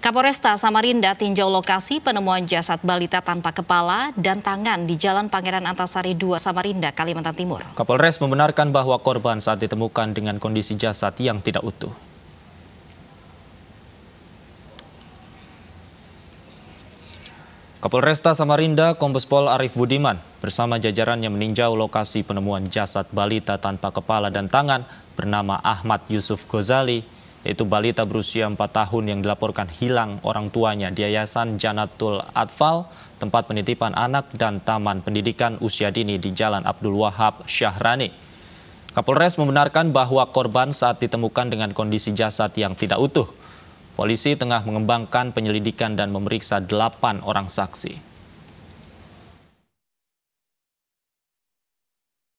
Kapolresta Samarinda tinjau lokasi penemuan jasad balita tanpa kepala dan tangan di Jalan Pangeran Antasari 2 Samarinda, Kalimantan Timur. Kapolres membenarkan bahwa korban saat ditemukan dengan kondisi jasad yang tidak utuh. Kapolresta Samarinda Kombes Pol Arif Budiman bersama jajarannya meninjau lokasi penemuan jasad balita tanpa kepala dan tangan bernama Ahmad Yusuf Gozali yaitu balita berusia 4 tahun yang dilaporkan hilang orang tuanya di Yayasan Janatul Atfal, tempat penitipan anak dan taman pendidikan usia dini di Jalan Abdul Wahab Syahrani. Kapolres membenarkan bahwa korban saat ditemukan dengan kondisi jasad yang tidak utuh. Polisi tengah mengembangkan penyelidikan dan memeriksa delapan orang saksi.